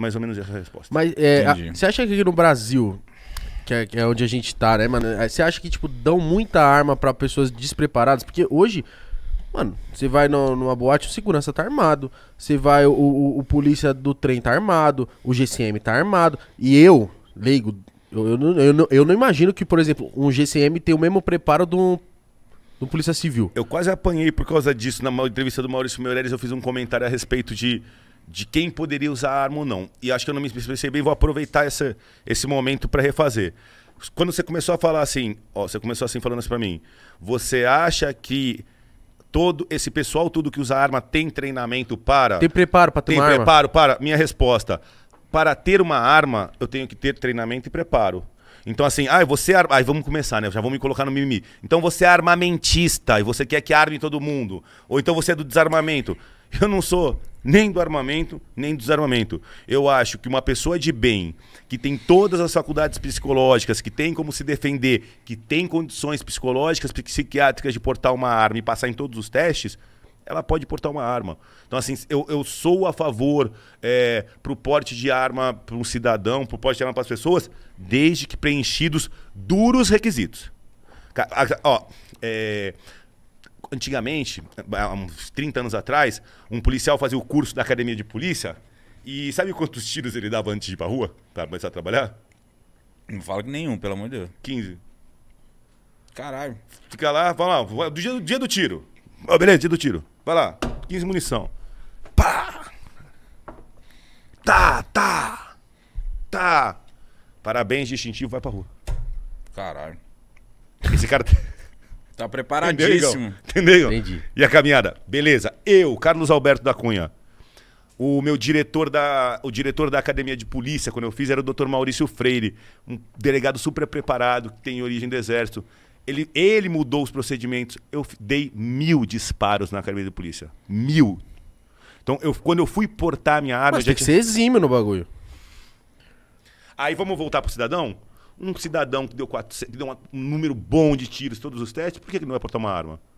mais ou menos essa resposta. Mas é, a, você acha que aqui no Brasil, que é, que é, onde a gente tá, né, mano? Você acha que, tipo, dão muita arma para pessoas despreparadas? Porque hoje, mano, você vai no, numa boate, o segurança tá armado. Você vai, o, o, o, polícia do trem tá armado, o GCM tá armado. E eu, leigo, eu, eu, não, eu, não, eu não imagino que, por exemplo, um GCM tem o mesmo preparo de um do Polícia Civil. Eu quase apanhei por causa disso. Na entrevista do Maurício Meireles, eu fiz um comentário a respeito de de quem poderia usar a arma ou não. E acho que eu não me expressei bem, vou aproveitar essa, esse momento para refazer. Quando você começou a falar assim, ó, você começou assim falando assim para mim, você acha que todo esse pessoal, tudo que usa arma, tem treinamento para... Tem preparo para ter tem uma preparo para... Minha resposta, para ter uma arma, eu tenho que ter treinamento e preparo. Então, assim, ah, você. É Ar... Aí vamos começar, né? Já vamos me colocar no mimimi. Então você é armamentista e você quer que arme todo mundo. Ou então você é do desarmamento. Eu não sou nem do armamento, nem do desarmamento. Eu acho que uma pessoa de bem, que tem todas as faculdades psicológicas, que tem como se defender, que tem condições psicológicas, psiquiátricas de portar uma arma e passar em todos os testes, ela pode portar uma arma. Então, assim, eu, eu sou a favor é, pro porte de arma para um cidadão, pro porte de arma para as pessoas, desde que preenchidos duros requisitos. Ó, é, antigamente, há uns 30 anos atrás, um policial fazia o curso da academia de polícia e sabe quantos tiros ele dava antes de ir pra rua? Pra começar a trabalhar? Não fala que nenhum, pelo amor de Deus. 15. Caralho. Fica lá, fala lá, ah, do dia, do dia do tiro. Oh, beleza, dia do tiro. Vai lá, 15 munição. Pá! Tá, tá! Tá! Parabéns, distintivo, vai pra rua. Caralho. Esse cara. Tá preparadíssimo. Entendeu? Entendeu? Entendi. E a caminhada? Beleza. Eu, Carlos Alberto da Cunha. O meu diretor da, o diretor da academia de polícia, quando eu fiz, era o Dr. Maurício Freire, um delegado super preparado, que tem origem do exército. Ele, ele mudou os procedimentos. Eu dei mil disparos na academia de polícia. Mil. Então, eu, quando eu fui portar minha arma. Mas tem já que tinha... ser exímio no bagulho. Aí vamos voltar pro cidadão? um cidadão que deu, quatro que deu um número bom de tiros todos os testes, por que, que não vai portar uma arma?